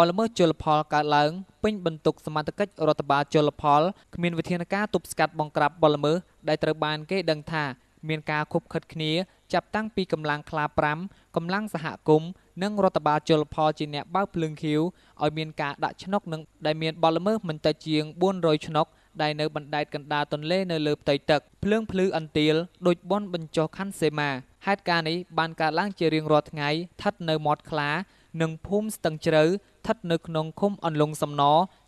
បលល្មើសជលផលកើតឡើងពេញបន្ទុកសមត្ថកិច្ចរដ្ឋបាលជលផលគ្មានវិធានការទប់ស្កាត់បង្ក្រាបបលល្មើសដែលត្រូវបានគេដឹងថាមានការខុបខិតគ្នាចាប់តាំងពីកម្លាំងខ្លា5កម្លាំងសហគមន៍និងរដ្ឋបាលជលផលជាអ្នកបើកភ្លើងខៀវឲ្យមានការដាក់ឆ្នុកនិងដែលមានបលល្មើសមិនតិចជាង400ឆ្នុក ដែលនៅបណ្ដែតកណ្ដាលទន្លេនៅលើផ្ទៃទឹកភ្លើងភ្លឺអន្ទាលដូចបនបញ្ចុះខាន់សេមាហេតុការណ៍នេះបានកើតឡើងជារៀងរាល់ថ្ងៃស្ថិតនៅមាត់ខ្លានិងភូមិស្ទឹងជ្រៅឋិតនៅក្នុងឃុំអន្លង់សំណ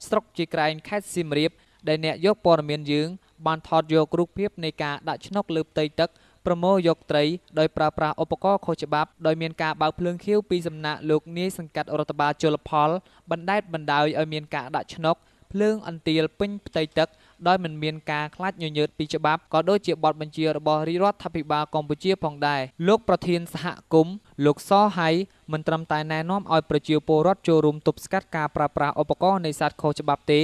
ស្រុកជាក្រែងខេត្តសៀមរាបដែលអ្នកយកព័ត៌មានយើងបានថតយករូបភាពនៃការដាក់ឆ្នុកលើផ្ទៃទឹកប្រមូលយកត្រីដោយប្រើប្រាស់ឧបករណ៍ខុសច្បាប់ដោយមានការបើកភ្លើងខៀវពីសំណាក់លោកនាយសង្កាត់រដ្ឋបាលជលផលបណ្ដេតបណ្ដោយឲ្យមានការដាក់ឆ្នុកភ្លើងអន្ទាលពេញផ្ទៃទឹកដោយមិនមានការខ្លាចញញើតពីច្បាប់ក៏ដូចជាបទបញ្ជារបស់រាជរដ្ឋាភិបាលកម្ពុជាផងដែរលោកប្រធានសហគមន៍លោកសហៃមិនត្រឹមតែណែនាំឲ្យប្រជាពលរដ្ឋចូលរួមទប់ស្កាត់ការប្រើប្រាស់ឧបករណ៍នេសាទខុសច្បាប់ទេ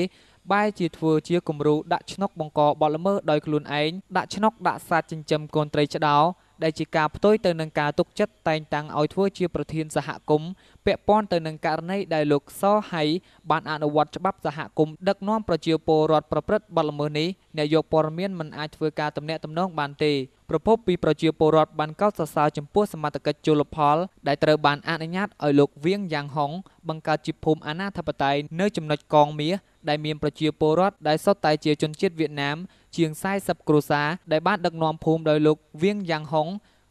បែរជាធ្វើជាគំរូដាក់ឆ្នុកបង្កបទល្មើសដោយខ្លួនឯងដាក់ឆ្នុកដាក់សាច់ចិញ្ចឹមកូនត្រីឆ្ដោដែលជាការផ្ទុយទៅនឹងការទុកចិត្តតែងតាំងឲ្យធ្វើជាប្រធានសហគមន៍ពាក់ព័ន្ធទៅនឹងករណីដែលលោក សហៃបានអនុវត្តច្បាប់សហគមន៍ដឹកនាំប្រជាពលរដ្ឋប្រព្រឹត្តបទល្មើសនេះអ្នកយកព័ត៌មានមិនអាចធ្វើការទំនាក់ទំនងបានទេប្រពន្ធពីប្រជាពលរដ្ឋបានកោតសរសើរចំពោះសមត្ថកិច្ចជលផល ដែលត្រូវបានអនុញ្ញាតឲ្យលោកវៀងយ៉ាងហុងបង្កើតជាភូមិអាណាធិបតេយ្យនៅចំណុចកងមាសដែលមានប្រជាពលរដ្ឋដែលសុទ្ធតែជាជនជាតិវៀតណាមជាង40គ្រួសារដែលបានដឹកនាំភូមិដោយលោកវៀងយ៉ាងហុង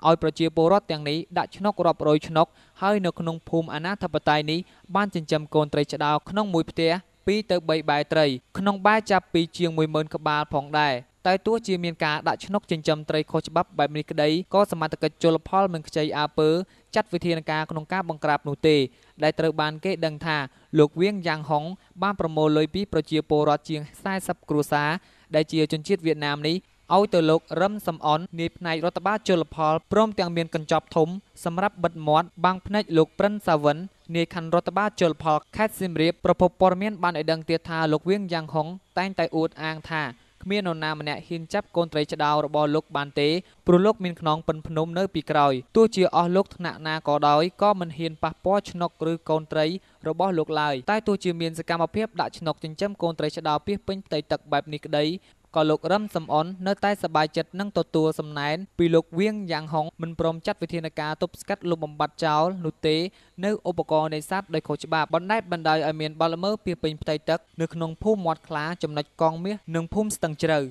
ឲ្យប្រជាពលរដ្ឋទាំងនេះដាក់ឆ្នុករាប់រយឆ្នុកហើយនៅក្នុងភូមិអាណាធិបតេយ្យនេះបានចិញ្ចឹមកូនត្រីឆ្តោក្នុងមួយផ្ទះ2ទៅ3បែរត្រីក្នុងបែរចាប់ពីជាង10000ក្បាលផងដែរតែទោះជាមានការដាក់ឈ្នុកចិញ្ចឹមត្រីខុសច្បាប់បែបនេះក្តីក៏សមត្ថកិច្ចជលផលមិនខ្ចីអាពើចាត់វិធានការក្នុងការបង្ក្រាបនោះទេដែលត្រូវបានគេដឹងថាលោកវៀងយ៉ាងហុងបានប្រមូលលុយពីប្រជាពលរដ្ឋជាង40គ្រួសារដែលជាជនជាតិវៀតណាមនេះឲ្យទៅលោករឹមសំអននាយផ្នែករដ្ឋបាលជលផលព្រមទាំងមានកញ្ចប់ធំសម្រាប់បិទមាត់បាំងភ្នែកលោកព្រិនសាវិននាយខណ្ឌរដ្ឋបាលជលផលខេត្តសៀមរាបប្រពន្ធព័ត៌មានបានឲ្យដឹងទៀតថាលោកវៀងយ៉ាងហុងតែងតែអួតអាងថាគ្មាននរណាម្នាក់ហ៊ានចាប់កូនត្រីឆ្តោរបស់លោកបានទេព្រោះលោកមានខ្នងពិនភ្នំ នៅពីក្រោយទោះជាអស់លោកថ្នាក់ណាក៏ដោយក៏មិនហ៊ានប៉ះពាល់ឆ្នុកឬកូនត្រីរបស់លោកឡើយតែទោះជាមានសកម្មភាពដាក់ឆ្នុកចិញ្ចឹមកូនត្រីឆ្តោពាសពេញផ្ទៃទឹកបែបនេះក្តីក៏លោករឹមសំអននៅតែសប្បាយចិត្តនឹងទទួលសំណែនពីលោកវៀងយ៉ាងហុងមិនព្រមចាត់វិធានការទប់ស្កាត់លុបបំបាត់ចោលនោះទេ នៅឧបករណ៍នេសាទដោយខុសច្បាប់បណ្ដេតបណ្ដោយឲ្យមានបលល្មើសពីពេញផ្ទៃទឹកនៅក្នុងភូមិមាត់ខ្លាចំណុចកងមាសនិងភូមិស្ទឹងជ្រៅ